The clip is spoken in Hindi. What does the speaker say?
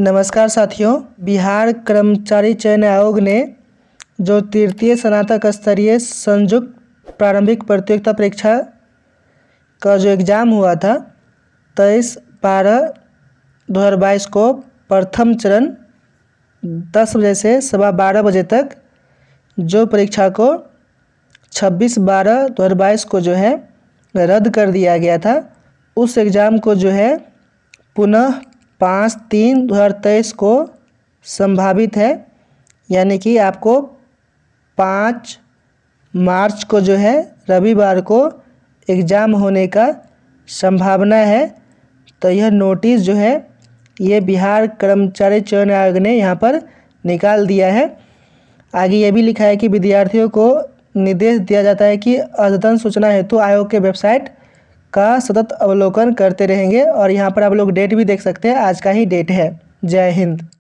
नमस्कार साथियों बिहार कर्मचारी चयन आयोग ने जो तृतीय स्नातक स्तरीय संयुक्त प्रारंभिक प्रतियोगिता परीक्षा का जो एग्ज़ाम हुआ था तेईस बारह दो हज़ार बाईस को प्रथम चरण दस बजे से सवा बारह बजे तक जो परीक्षा को छब्बीस बारह दो हज़ार बाईस को जो है रद्द कर दिया गया था उस एग्ज़ाम को जो है पुनः पाँच तीन दो हज़ार तेईस को संभावित है यानी कि आपको पाँच मार्च को जो है रविवार को एग्ज़ाम होने का संभावना है तो यह नोटिस जो है ये बिहार कर्मचारी चयन आयोग ने यहाँ पर निकाल दिया है आगे ये भी लिखा है कि विद्यार्थियों को निर्देश दिया जाता है कि अद्यतन सूचना हेतु आयोग के वेबसाइट का सतत अवलोकन करते रहेंगे और यहाँ पर आप लोग डेट भी देख सकते हैं आज का ही डेट है जय हिंद